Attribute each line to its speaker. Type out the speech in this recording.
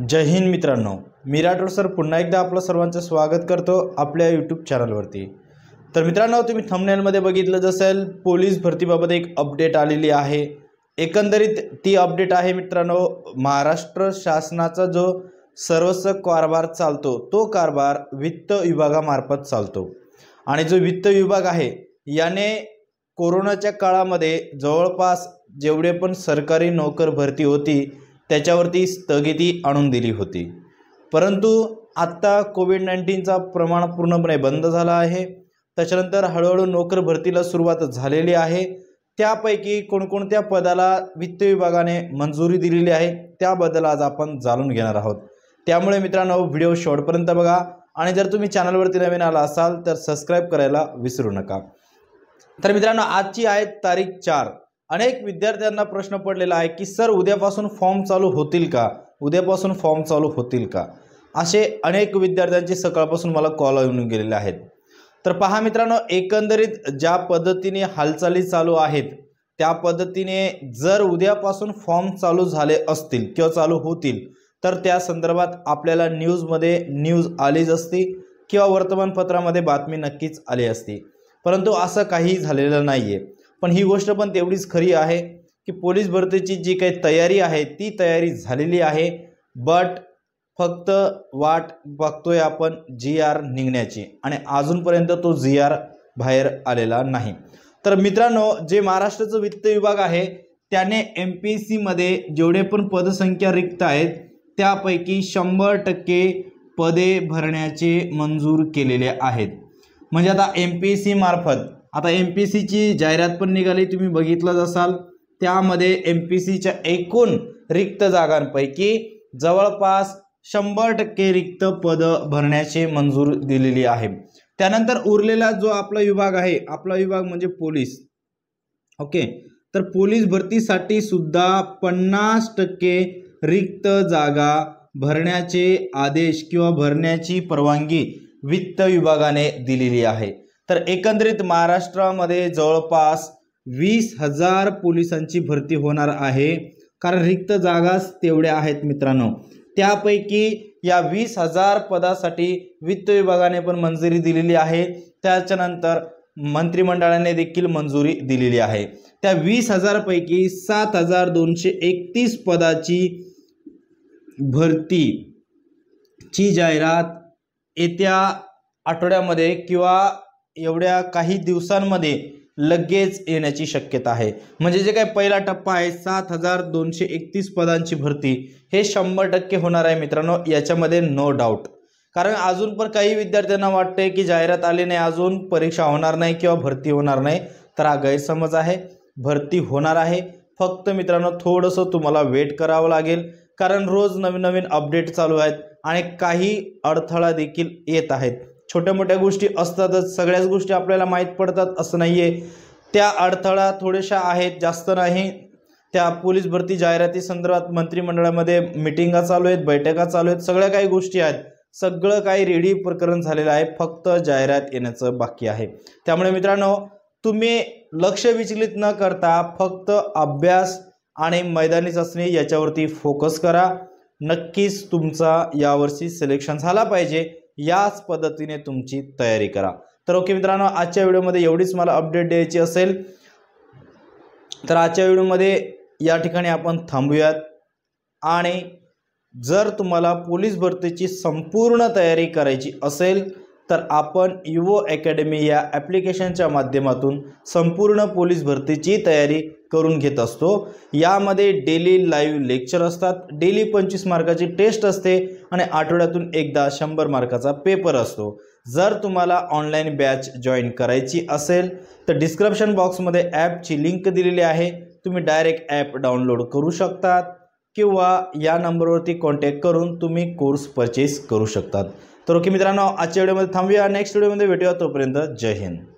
Speaker 1: जय हिंद मित्रांनो मी राठोड सर पुन्हा एकदा आपलं सर्वांचं स्वागत करतो आपल्या यूट्यूब चॅनलवरती तर मित्रांनो तुम्ही थमनेलमध्ये बघितलं जसेल पोलीस भरतीबाबत एक अपडेट आलेली आहे एकंदरीत ती अपडेट आहे मित्रांनो महाराष्ट्र शासनाचा जो सर्वस्व कारभार चालतो तो कारभार वित्त विभागामार्फत चालतो आणि जो वित्त विभाग आहे याने कोरोनाच्या काळामध्ये जवळपास जेवढे पण सरकारी नोकर भरती होती त्याच्यावरती स्थगिती आणून दिली होती परंतु आत्ता कोविड नाईन्टीनचा प्रमाण पूर्णपणे बंद झाला आहे त्याच्यानंतर हळूहळू नोकर भरतीला सुरुवात झालेली आहे त्यापैकी कोणकोणत्या पदाला वित्त विभागाने मंजुरी दिलेली आहे त्याबद्दल आज आपण जाणून घेणार आहोत त्यामुळे मित्रांनो व्हिडिओ शॉर्टपर्यंत बघा आणि जर तुम्ही चॅनलवरती नवीन आला असाल तर सबस्क्राईब करायला विसरू नका तर मित्रांनो आजची आहे तारीख चार अनेक विद्यार्थ्यांना प्रश्न पडलेला आहे की सर उद्यापासून फॉर्म चालू होतील का उद्यापासून फॉर्म चालू होतील का असे अनेक विद्यार्थ्यांचे सकाळपासून मला कॉल येऊन गेलेले आहेत तर पहा मित्रांनो एकंदरीत ज्या पद्धतीने हालचाली चालू आहेत त्या पद्धतीने जर उद्यापासून फॉर्म चालू झाले असतील किंवा चालू होतील तर त्या संदर्भात आपल्याला न्यूजमध्ये न्यूज आलीच असती किंवा वर्तमानपत्रामध्ये बातमी नक्कीच आली असती परंतु असं काहीही झालेलं नाही पण ही गोष्ट पण तेवढीच खरी आहे की पोलीस भरतीची जी काही तयारी आहे ती तयारी झालेली आहे बट फक्त वाट बघतोय आपण जी आर निघण्याची आणि अजूनपर्यंत तो जी आर बाहेर आलेला नाही तर मित्रांनो जे महाराष्ट्राचं वित्त विभाग आहे त्याने एम पी एस सीमध्ये जेवढे पण पदसंख्या रिक्त आहेत त्यापैकी शंभर टक्के पदे भरण्याचे मंजूर केलेले आहेत म्हणजे आता एम पी एस सीमार्फत आता एम पी सीची जाहिरात पण निघाली तुम्ही बघितलंच असाल त्यामध्ये एम पी सीच्या एकूण रिक्त जागांपैकी जवळपास शंभर टक्के रिक्त पद भरण्याचे मंजूर दिलेली आहे त्यानंतर उरलेला जो आपला विभाग आहे आपला विभाग म्हणजे पोलीस ओके तर पोलीस भरतीसाठी सुद्धा पन्नास टक्के रिक्त जागा भरण्याचे आदेश किंवा भरण्याची परवानगी वित्त विभागाने दिलेली आहे तर एकंदरीत महाराष्ट्रामध्ये जवळपास वीस हजार पोलिसांची भरती होणार आहे कारण रिक्त जागाच तेवढ्या आहेत मित्रांनो त्यापैकी या वीस हजार पदासाठी वित्त विभागाने पण मंजुरी दिलेली आहे त्याच्यानंतर मंत्रिमंडळाने देखील मंजुरी दिलेली आहे त्या वीस हजारपैकी सात हजार दोनशे एकतीस पदाची भरतीची जाहिरात येत्या आठवड्यामध्ये किंवा एवढ्या काही दिवसांमध्ये लगेच येण्याची शक्यता आहे म्हणजे जे काही पहिला टप्पा आहे सात हजार दोनशे एकतीस पदांची भरती हे शंभर टक्के होणार आहे मित्रांनो याच्यामध्ये नो डाऊट कारण अजून पण काही विद्यार्थ्यांना वाटते की जाहिरात आली नाही अजून परीक्षा होणार नाही किंवा भरती होणार नाही तर हा गैरसमज आहे भरती होणार आहे फक्त मित्रांनो थोडंसं तुम्हाला वेट करावं लागेल कारण रोज नवीन नवीन अपडेट चालू आहेत आणि काही अडथळा देखील येत आहेत छोट्या मोठ्या गोष्टी असतातच सगळ्याच गोष्टी आपल्याला माहीत पडतात असं नाही आहे त्या अडथळा थोड्याशा आहेत जास्त नाही त्या पोलीस भरती जाहिराती संदर्भात मंत्रिमंडळामध्ये मिटिंगा चालू आहेत बैठका चालू आहेत सगळ्या काही गोष्टी आहेत सगळं काही रेडी प्रकरण झालेलं आहे फक्त जाहिरात येण्याचं बाकी आहे त्यामुळे मित्रांनो तुम्ही लक्ष विचलित न करता फक्त अभ्यास आणि मैदानी चाचणी याच्यावरती फोकस करा नक्कीच तुमचा यावर्षी सिलेक्शन झाला पाहिजे याच पद्धतीने तुमची तयारी करा तर ओके मित्रांनो आजच्या व्हिडिओमध्ये एवढीच मला अपडेट द्यायची असेल तर आजच्या व्हिडिओमध्ये या ठिकाणी आपण थांबूयात आणि जर तुम्हाला पोलीस भरतीची संपूर्ण तयारी करायची असेल तर आपण युवो अकॅडमी या ॲप्लिकेशनच्या माध्यमातून संपूर्ण पोलीस भरतीची तयारी करून घेत असतो यामध्ये डेली लाईव्ह लेक्चर असतात डेली पंचवीस मार्काची टेस्ट असते आणि आठवड्यातून एकदा शंभर मार्काचा पेपर असतो जर तुम्हाला ऑनलाईन बॅच जॉईन करायची असेल तर डिस्क्रिप्शन बॉक्समध्ये ॲपची लिंक दिलेली आहे तुम्ही डायरेक्ट ॲप डाउनलोड करू शकतात किंवा या नंबरवरती कॉन्टॅक्ट करून तुम्ही कोर्स परचेस करू शकतात तर ओके मित्रांनो आजच्या व्हिडिओमध्ये थांबूया नेक्स्ट व्हिडिओमध्ये भेटूया तोपर्यंत जय हिंद